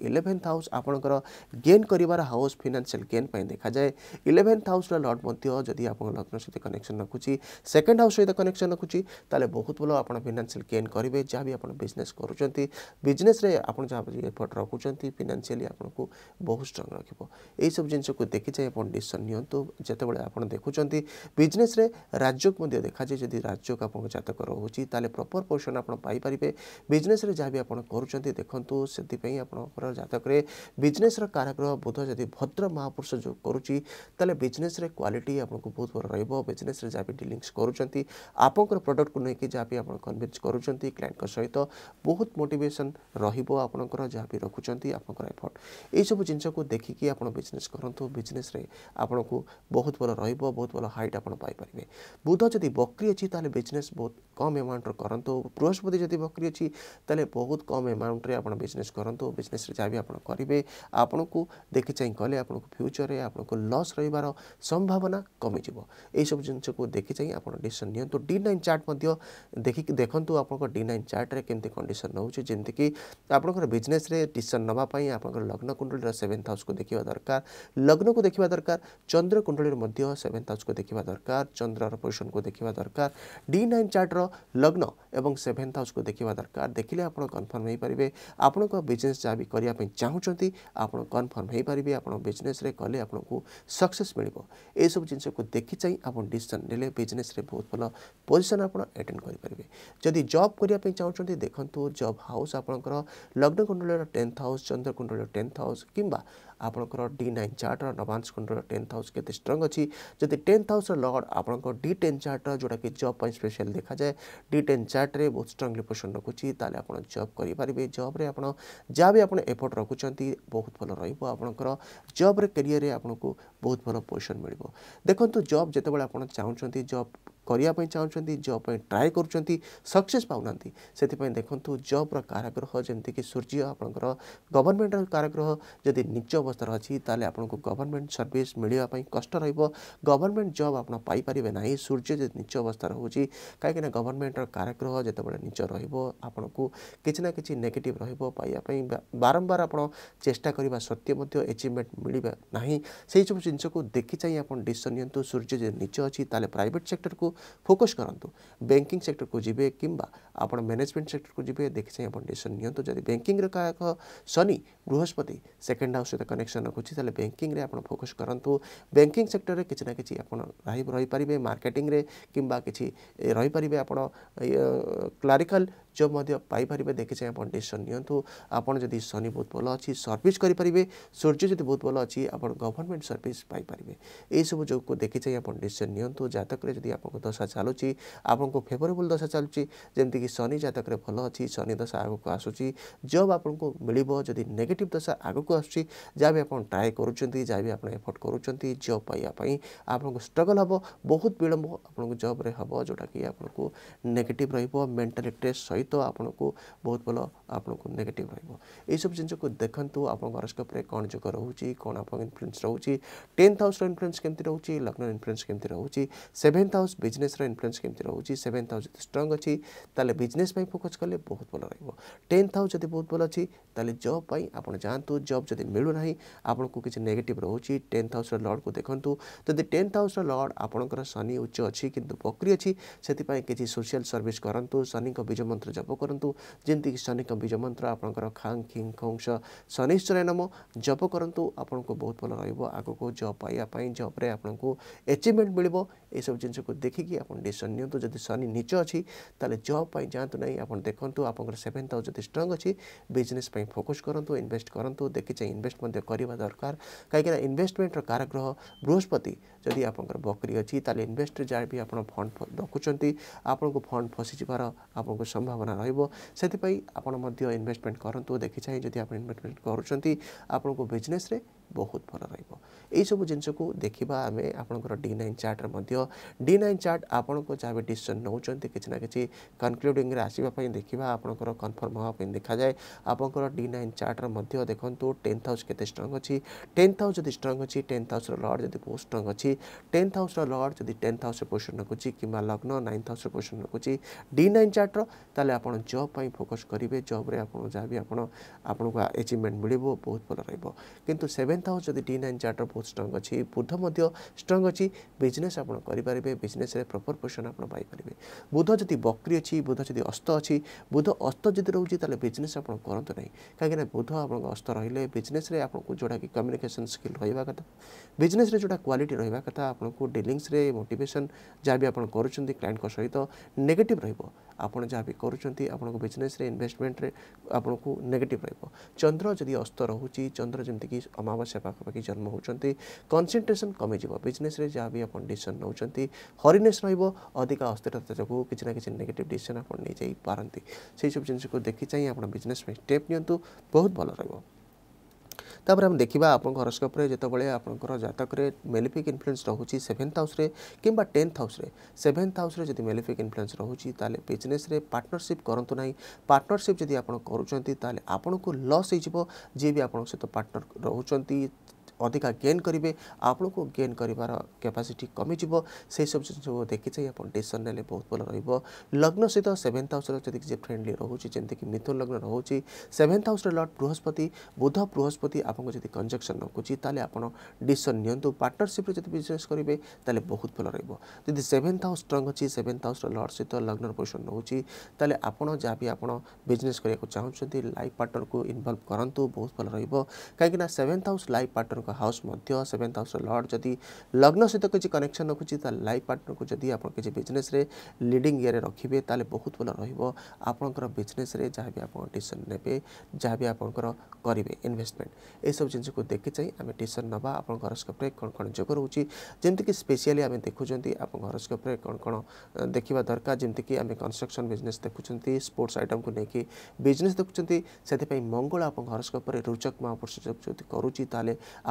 इलेवेन्थ हाउस आपंकर गेन कर हाउस फिनान्सीआल गेन देखा जाए इलेवेन्थ हाउस लर्ड जदि आप लग्न सहित कनेक्शन रखुच्छी सेकेंड हाउस सहित कनेक्शन रखुच्छी बहुत भल आप फिनान्सीआल गेन करेंगे जहाँ भी आप बिजनेस करजनेस आप ଏଫର୍ଟ ରଖୁଛନ୍ତି ଫିନାନ୍ସିଆଲି ଆପଣଙ୍କୁ ବହୁତ ଷ୍ଟ୍ରଙ୍ଗ ରଖିବ ଏହିସବୁ ଜିନିଷକୁ ଦେଖିଯାଇ ଆପଣ ଡିସିସନ୍ ନିଅନ୍ତୁ ଯେତେବେଳେ ଆପଣ ଦେଖୁଛନ୍ତି ବିଜନେସ୍ରେ ରାଜ୍ୟକୁ ମଧ୍ୟ ଦେଖାଯାଏ ଯଦି ରାଜ୍ୟକୁ ଆପଣଙ୍କ ଜାତକ ରହୁଛି ତାହେଲେ ପ୍ରପର୍ ପୋର୍ସନ୍ ଆପଣ ପାଇପାରିବେ ବିଜନେସ୍ରେ ଯାହା ବି ଆପଣ କରୁଛନ୍ତି ଦେଖନ୍ତୁ ସେଥିପାଇଁ ଆପଣଙ୍କର ଜାତକରେ ବିଜନେସ୍ର କାରାଗ୍ରହ ବୁଧ ଯଦି ଭଦ୍ର ମହାପୁରୁଷ ଯେଉଁ କରୁଛି ତାହେଲେ ବିଜନେସ୍ରେ କ୍ୱାଲିଟି ଆପଣଙ୍କୁ ବହୁତ ଭଲ ରହିବ ବିଜନେସ୍ରେ ଯାହା ବି ଡିଲିଙ୍ଗସ୍ କରୁଛନ୍ତି ଆପଣଙ୍କର ପ୍ରଡ଼କ୍ଟକୁ ନେଇକି ଯାହା ବି ଆପଣ କନଭିନ୍ସ କରୁଛନ୍ତି କ୍ଲାଏଣ୍ଟଙ୍କ ସହିତ ବହୁତ ମୋଟିଭେସନ୍ ରହିବ ଆପଣଙ୍କର ଯାହା ଯାହା ବି ରଖୁଛନ୍ତି ଆପଣଙ୍କର ଏଫର୍ଟ ଏହିସବୁ ଜିନିଷକୁ ଦେଖିକି ଆପଣ ବିଜନେସ୍ କରନ୍ତୁ ବିଜନେସ୍ରେ ଆପଣଙ୍କୁ ବହୁତ ଭଲ ରହିବ ବହୁତ ଭଲ ହାଇଟ୍ ଆପଣ ପାଇପାରିବେ ବୁଧ ଯଦି ବକ୍ରି ଅଛି ତାହେଲେ ବିଜନେସ୍ ବହୁତ କମ୍ ଆମାଉଣ୍ଟର କରନ୍ତୁ ବୃହସ୍ପତି ଯଦି ବକ୍ରି ଅଛି ତାହେଲେ ବହୁତ କମ୍ ଆମାଉଣ୍ଟରେ ଆପଣ ବିଜନେସ୍ କରନ୍ତୁ ବିଜନେସ୍ରେ ଯାହା ବି ଆପଣ କରିବେ ଆପଣଙ୍କୁ ଦେଖି ଚାହିଁ କଲେ ଆପଣଙ୍କୁ ଫ୍ୟୁଚର୍ରେ ଆପଣଙ୍କୁ ଲସ୍ ରହିବାର ସମ୍ଭାବନା କମିଯିବ ଏହିସବୁ ଜିନିଷକୁ ଦେଖି ଚାହିଁ ଆପଣ ଡିସିସନ୍ ନିଅନ୍ତୁ ଡି ନାଇନ୍ ଚାର୍ଟ ମଧ୍ୟ ଦେଖିକି ଦେଖନ୍ତୁ ଆପଣଙ୍କ ଡି ନାଇନ୍ ଚାର୍ଟରେ କେମିତି କଣ୍ଡିସନ୍ ନେଉଛି ଯେମିତିକି ଆପଣଙ୍କର ବିଜନେସ୍ରେ डिसन डिसिजन नवा लग्न कुंडली रे हाउस को देखा दरकार लग्न को देखा दरकार चंद्र कुंडली रे हाउस को देखा दरकार चंद्र पोजिशन को देखा दरकार डी नाइन चार्टर लग्न एवं सेभेन्थ हाउस को देखा दरकार देखिले आप कंफर्म हे परिबे आपण को बिजनेस जहाँ भी करिया पई चाहुचंती आपण कंफर्म हे परिबे आपण बिजनेस कले आपण सक्सेस मिलिबो सब जिंस देखि चाहिए आपण डिसिजन नेले बिजनेस बहुत भलो पोजिशन आपण अटेंड करि परिबे जदि जब करिया पई चाहुचंती देखंतु हाउस आपणकर लग्न कुंडली টেন্থ হাউস চন্দ্রকুণ্ডলীর টেন্থ হাউস কিংবা আপনার ডি নাইন চার্টর নভান্স কুণ্ডলীর টেন্থ হাউস কেতে স্ট্রং অছি যদি টেন্থ হাউসর লর্ড আপনার ডি টেন চার্টর যেটা কি জব পাই স্পেশাল দেখা যায় ডি টেন চার্টরে বহুত স্ট্রংলি পোষণ রাখুছি তাহলে আপনার জব করিপারে জব্রে আপনার যা বি আপনার এফর্ট রাখুছেন বহুত ভাল রহব আপনার জব্রে কেরিয়ারে আপনার বহুত ভাল পোজিশন মিলব দেখুন জব যেতবে আপনার চাহুমান জব करने चाहूँगी जब ट्राए कर सक्सेस ना से देखु जब्र काराग्रह जमीक सूर्य आपणकर गवर्नमेंटर काराग्रह जदि नीच अवस्था अच्छी तेल आपको गवर्नमेंट सर्विस मिलवाई कष्ट रवर्नमेंट जब आप पाइपर ना सूर्य जब नीच अवस्था रोचे कहीं गवर्नमेंटर काराग्रह जितेबाला नीच रपको किसी ना कि नेगेटिव रही बारंबार आप चेषा करवा सत्वे एचिवमेंट मिलना ना से सब जिनस देखी चाहिए आप डिसीसन नि सूर्य जब नीचे अच्छी तेल प्राइट सेक्टर को ଫୋକସ୍ କରନ୍ତୁ ବ୍ୟାଙ୍କିଂ ସେକ୍ଟରକୁ ଯିବେ କିମ୍ବା ଆପଣ ମ୍ୟାନେଜମେଣ୍ଟ ସେକ୍ଟରକୁ ଯିବେ ଦେଖିଚାହିଁ ଆପଣ ଡିସିସନ୍ ନିଅନ୍ତୁ ଯଦି ବ୍ୟାଙ୍କିଂର କାହାକ ଶନି ବୃହସ୍ପତି ସେକେଣ୍ଡ ହାଉସ୍ ସହିତ କନେକ୍ସନ୍ ରଖୁଛି ତାହେଲେ ବ୍ୟାଙ୍କିଂରେ ଆପଣ ଫୋକସ୍ କରନ୍ତୁ ବ୍ୟାଙ୍କିଂ ସେକ୍ଟରରେ କିଛି ନା କିଛି ଆପଣ ରହିପାରିବେ ମାର୍କେଟିଂରେ କିମ୍ବା କିଛି ରହିପାରିବେ ଆପଣ କ୍ଲାରିକାଲ ଜବ୍ ମଧ୍ୟ ପାଇପାରିବେ ଦେଖି ଚାହିଁ ଆପଣ ଡିସିସନ୍ ନିଅନ୍ତୁ ଆପଣ ଯଦି ଶନି ବହୁତ ଭଲ ଅଛି ସର୍ଭିସ୍ କରିପାରିବେ ସୂର୍ଯ୍ୟ ଯଦି ବହୁତ ଭଲ ଅଛି ଆପଣ ଗଭର୍ଣ୍ଣମେଣ୍ଟ ସର୍ଭିସ୍ ପାଇପାରିବେ ଏହିସବୁ ଯୋଗୁଁ ଦେଖି ଚାହିଁ ଆପଣ ଡିସିସନ୍ ନିଅନ୍ତୁ ଜାତକରେ ଯଦି ଆପଣଙ୍କ ଦଶା ଚାଲୁଛି ଆପଣଙ୍କୁ ଫେଭରେବୁଲ୍ ଦଶା ଚାଲୁଛି ଯେମିତିକି ଶନି ଜାତକରେ ଭଲ ଅଛି ଶନି ଦଶା ଆଗକୁ ଆସୁଛି ଜବ୍ ଆପଣଙ୍କୁ ମିଳିବ ଯଦି ନେଗେଟିଭ୍ ଦଶା ଆଗକୁ ଆସୁଛି ଯାହା ବି ଆପଣ ଟ୍ରାଏ କରୁଛନ୍ତି ଯାହା ବି ଆପଣ ଏଫର୍ଟ କରୁଛନ୍ତି ଜବ୍ ପାଇବା ପାଇଁ ଆପଣଙ୍କୁ ଷ୍ଟ୍ରଗଲ୍ ହେବ ବହୁତ ବିଳମ୍ବ ଆପଣଙ୍କୁ ଜବ୍ରେ ହେବ ଯେଉଁଟାକି ଆପଣଙ୍କୁ ନେଗେଟିଭ୍ ରହିବ ମେଣ୍ଟାଲି ଟ୍ରେସ୍ ସହିତ ସହିତ ଆପଣଙ୍କୁ ବହୁତ ଭଲ ଆପଣଙ୍କୁ ନେଗେଟିଭ୍ ରହିବ ଏଇସବୁ ଜିନିଷକୁ ଦେଖନ୍ତୁ ଆପଣଙ୍କ ହରସ୍କୋପ୍ରେ କ'ଣ ଯୋଗ ରହୁଛି କ'ଣ ଆପଣଙ୍କ ଇନଫ୍ଲୁଏନ୍ସ ରହୁଛି ଟେନ୍ଥ ହାଉସ୍ର ଇନଫ୍ଲୁଏନ୍ସ କେମିତି ରହୁଛି ଲଗ୍ନର ଇନଫ୍ଲୁଏନ୍ସ କେମିତି ରହୁଛି ସେଭେନ୍ଥ ହାଉସ୍ ବିଜନେସ୍ର ଇନଫ୍ଲୁଏନ୍ସ କେମିତି ରହୁଛି ସେଭେନ୍ଥ ହାଉସ୍ ଯଦି ଷ୍ଟ୍ରଙ୍ଗ ଅଛି ତାହେଲେ ବିଜନେସ୍ ପାଇଁ ଫୋକସ୍ କଲେ ବହୁତ ଭଲ ରହିବ ଟେନ୍ଥ ହାଉସ୍ ଯଦି ବହୁତ ଭଲ ଅଛି ତାହେଲେ ଜବ୍ ପାଇଁ ଆପଣ ଯାଆନ୍ତୁ ଜବ୍ ଯଦି ମିଳୁନାହିଁ ଆପଣଙ୍କୁ କିଛି ନେଗେଟିଭ୍ ରହୁଛି ଟେନ୍ଥ ହାଉସ୍ର ଲର୍ଡ଼କୁ ଦେଖନ୍ତୁ ଯଦି ଟେନ୍ଥ ହାଉସ୍ର ଲର୍ଡ଼ ଆପଣଙ୍କର ଶନି ଉଚ୍ଚ ଅଛି କିନ୍ତୁ ବକ୍ରି ଅଛି ସେଥିପାଇଁ କିଛି ସୋସିଆଲ୍ ସର୍ଭିସ୍ କରନ୍ତୁ ଶନିଙ୍କ ବୀଜ ମନ୍ତ୍ର ଜପ କରନ୍ତୁ ଯେମିତିକି ଶନି କମ୍ବିଜ ମନ୍ତ୍ର ଆପଣଙ୍କର ଖାଂ ଖିଂ ଖଂଶ ଶନିଶ୍ଚରାୟ ନାମ ଜପ କରନ୍ତୁ ଆପଣଙ୍କୁ ବହୁତ ଭଲ ରହିବ ଆଗକୁ ଜବ୍ ପାଇବା ପାଇଁ ଜବ୍ରେ ଆପଣଙ୍କୁ ଏଚିଭମେଣ୍ଟ ମିଳିବ ଏସବୁ ଜିନିଷକୁ ଦେଖିକି ଆପଣ ଡିସିସନ୍ ନିଅନ୍ତୁ ଯଦି ଶନି ନିଚ ଅଛି ତାହେଲେ ଜବ୍ ପାଇଁ ଯାଆନ୍ତୁ ନାହିଁ ଆପଣ ଦେଖନ୍ତୁ ଆପଣଙ୍କର ସେଭେନ୍ ହାଉସ୍ ଯଦି ଷ୍ଟ୍ରଙ୍ଗ ଅଛି ବିଜନେସ୍ ପାଇଁ ଫୋକସ୍ କରନ୍ତୁ ଇନଭେଷ୍ଟ କରନ୍ତୁ ଦେଖି ଚାହିଁ ଇନଭେଷ୍ଟ ମଧ୍ୟ କରିବା ଦରକାର କାହିଁକିନା ଇନଭେଷ୍ଟମେଣ୍ଟର କାରଗ୍ରହ ବୃହସ୍ପତି ଯଦି ଆପଣଙ୍କର ବକରି ଅଛି ତାହେଲେ ଇନଭେଷ୍ଟରେ ଯାହା ବି ଆପଣ ଫଣ୍ଡ ରଖୁଛନ୍ତି ଆପଣଙ୍କୁ ଫଣ୍ଡ ଫସିଯିବାର ଆପଣଙ୍କୁ ସମ୍ଭାବନା ରହିବ ସେଥିପାଇଁ ଆପଣ ମଧ୍ୟ ଇନଭେଷ୍ଟମେଣ୍ଟ କରନ୍ତୁ ଦେଖି ଚାହିଁ ଯଦି ଆପଣ ଇନଭେଷ୍ଟମେଣ୍ଟ କରୁଛନ୍ତି ଆପଣଙ୍କୁ ବିଜନେସରେ ବହୁତ ଭଲ ରହିବ ଏଇସବୁ ଜିନିଷକୁ ଦେଖିବା ଆମେ ଆପଣଙ୍କର ଡି ନାଇନ୍ ଚାର୍ଟରେ ମଧ୍ୟ ଡି ନାଇନ୍ ଚାର୍ଟ ଆପଣଙ୍କ ଯାହା ବି ଡିସିସନ୍ ନେଉଛନ୍ତି କିଛି ନା କିଛି କନକ୍ଲୁଡ଼ିଂରେ ଆସିବା ପାଇଁ ଦେଖିବା ଆପଣଙ୍କର କନଫର୍ମ ହେବା ପାଇଁ ଦେଖାଯାଏ ଆପଣଙ୍କର ଡି ନାଇନ୍ ଚାର୍ଟରେ ମଧ୍ୟ ଦେଖନ୍ତୁ ଟେନ୍ଥ ହାଉସ୍ କେତେ ଷ୍ଟ୍ରଙ୍ଗ ଅଛି ଟେନ୍ଥ ହାଉସ୍ ଯଦି ଷ୍ଟ୍ରଙ୍ଗ ଅଛି ଟେନ୍ଥ ହାଉସ୍ର ଲର୍ଡ଼ ଯଦି ବହୁତ ଷ୍ଟ୍ରଙ୍ଗ ଅଛି টেন হাউসর লর্ড যদি টেন্থ হাউসের পোজিশন রাখুছি কিংবা লগ্ন নাইন্থ হাউসের পোজিশন রাখুছি ডি নাইন চার্টর তাহলে আপনার জব পাই ফোকস করবে জব্রে আপনার যা বি আপনার আপনার আচিভমেন্ট মিলব বহুত ভাল রহব কিন্তু সেভেন্থ হাউস যদি ডি নাইন চার্টর বহুত স্ট্রং অছি বুধ মধ্য স্ট্রং অছি বিজনেস আপনার করে বিজনেসে প্রপর পোজিশন আপনার পাইপারে বুধ যদি বক্রি অছি বুধ যদি অস্ত অছি বুধ অস্ত যদি রয়েছে তাহলে বিজনেস আপনার করতো না কাহিঁকি না বুধ আপনার অস্ত রহলে বিজনেসে আপনার যেটা কি কম্যুনিকেসন স্কিল রহবা কথা বিজনেসে যেটা কোয়ালিটি রহবা କଥା ଆପଣଙ୍କୁ ଡିଲିଙ୍ଗସରେ ମୋଟିଭେସନ୍ ଯାହା ବି ଆପଣ କରୁଛନ୍ତି କ୍ଲାଏଣ୍ଟଙ୍କ ସହିତ ନେଗେଟିଭ୍ ରହିବ ଆପଣ ଯାହା ବି କରୁଛନ୍ତି ଆପଣଙ୍କ ବିଜନେସରେ ଇନଭେଷ୍ଟମେଣ୍ଟରେ ଆପଣଙ୍କୁ ନେଗେଟିଭ୍ ରହିବ ଚନ୍ଦ୍ର ଯଦି ଅସ୍ତ ରହୁଛି ଚନ୍ଦ୍ର ଯେମିତିକି ଅମାବାସ୍ୟା ପାଖାପାଖି ଜନ୍ମ ହେଉଛନ୍ତି କନସେନ୍ଟ୍ରେସନ୍ କମିଯିବ ବିଜନେସରେ ଯାହା ବି ଆପଣ ଡିସିସନ୍ ନେଉଛନ୍ତି ହରିନେସ୍ ରହିବ ଅଧିକା ଅସ୍ଥିରତା ଯୋଗୁଁ କିଛି ନା କିଛି ନେଗେଟିଭ୍ ଡିସିସନ୍ ଆପଣ ନେଇଯାଇପାରନ୍ତି ସେହିସବୁ ଜିନିଷକୁ ଦେଖି ଚାହିଁ ଆପଣ ବିଜନେସ୍ ପାଇଁ ଷ୍ଟେପ୍ ନିଅନ୍ତୁ ବହୁତ ଭଲ ରହିବ ତାପରେ ଆମେ ଦେଖିବା ଆପଣଙ୍କ ହରସ୍କୋପ୍ରେ ଯେତେବେଳେ ଆପଣଙ୍କର ଜାତକରେ ମେଲିଫିକ୍ ଇନଫ୍ଲୁଏନ୍ସ ରହୁଛି ସେଭେନ୍ଥ ହାଉସ୍ରେ କିମ୍ବା ଟେନ୍ଥ ହାଉସ୍ରେ ସେଭେନ୍ଥ ହାଉସ୍ରେ ଯଦି ମେଲିଫିକ୍ ଇନଫ୍ଲୁଏନ୍ସ ରହୁଛି ତାହେଲେ ବିଜନେସ୍ରେ ପାର୍ଟନରସିପ୍ କରନ୍ତୁ ନାହିଁ ପାର୍ଟନରସିପ୍ ଯଦି ଆପଣ କରୁଛନ୍ତି ତାହେଲେ ଆପଣଙ୍କୁ ଲସ୍ ହେଇଯିବ ଯିଏ ବି ଆପଣଙ୍କ ସହିତ ପାର୍ଟନର ରହୁଛନ୍ତି अதிகਾ கேன் করিবে આપલોકો ગેન કરી পার capaciti কমিচিবো সেই সব যে দেখিছে आपण ডিসিশন લેলে বহুত ভালো হইব লগ্ন সহিত 7th হাউস যদি কি ফ্রেন্ডলি রহুচি জেন্তি কি মিথুন লগ্ন রহুচি 7th হাউসৰ লৰ্ড বৃহস্পতি বুধ বৃহস্পতি आपणক যদি কনজাংশন ৰহুচি তালে आपण ডিসিশন নিয়ন্তু পার্টনারশিপে যদি বিশ্বাস কৰিবে তালে বহুত ভাল ৰয়ব যদি 7th হাউস স্ট্রং হচি 7th হাউসৰ লৰ্ড সহিত লগ্নৰ পজিশন ৰহুচি তালে आपण যা বি आपण বিজনেস কৰিব চাউচুচি লাইক পার্টনারক ইনভলভ কৰন্ত বহুত ভাল ৰয়ব কাৰকি না 7th house like partner house seventh house lord जदि लग्न सहित किसी कनेक्शन रखुच्छी लाइफ पार्टनर को जदि आप किसी बिजनेस लिडिंग ईयर रखिए तेल बहुत भल रपणकर बिजनेस जहाँ भी आप डिसीसन ने जहाँ भी आपंकर करेंगे इनभेस्टमेंट यू जिन को देखी चाहिए आम डिसीसन ना आप कौन कौन जोग रोचे जमीक स्पेसीआली आम देखुं आप हरस्कोप्रे कौन कौन देखा दरकार जमीक आम कनस्ट्रक्शन बिजनेस देखुं स्पोर्ट्स आइटम को लेकिन बिजनेस देखुं से मंगल आप हरस्कोप्रे रोचक महापुरुष जो करुच्ची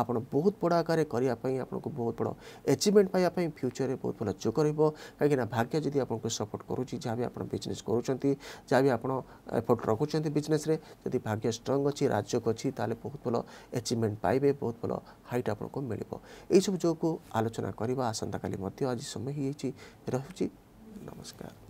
ଆପଣ ବହୁତ ବଡ଼ ଆକାରରେ କରିବା ପାଇଁ ଆପଣଙ୍କୁ ବହୁତ ବଡ଼ ଏଚିଭମେଣ୍ଟ ପାଇବା ପାଇଁ ଫ୍ୟୁଚରରେ ବହୁତ ଭଲ ଯୋଗ ରହିବ କାହିଁକିନା ଭାଗ୍ୟ ଯଦି ଆପଣଙ୍କୁ ସପୋର୍ଟ କରୁଛି ଯାହା ବି ଆପଣ ବିଜନେସ୍ କରୁଛନ୍ତି ଯାହା ବି ଆପଣ ଏଫର୍ଟ ରଖୁଛନ୍ତି ବିଜନେସ୍ରେ ଯଦି ଭାଗ୍ୟ ଷ୍ଟ୍ରଙ୍ଗ ଅଛି ରାଜଯୋଗ ଅଛି ତାହେଲେ ବହୁତ ଭଲ ଏଚିଭମେଣ୍ଟ ପାଇବେ ବହୁତ ଭଲ ହାଇଟ୍ ଆପଣଙ୍କୁ ମିଳିବ ଏହିସବୁ ଯୋଗକୁ ଆଲୋଚନା କରିବା ଆସନ୍ତାକାଲି ମଧ୍ୟ ଆଜି ସମୟ ହୋଇଯାଇଛି ରହୁଛି ନମସ୍କାର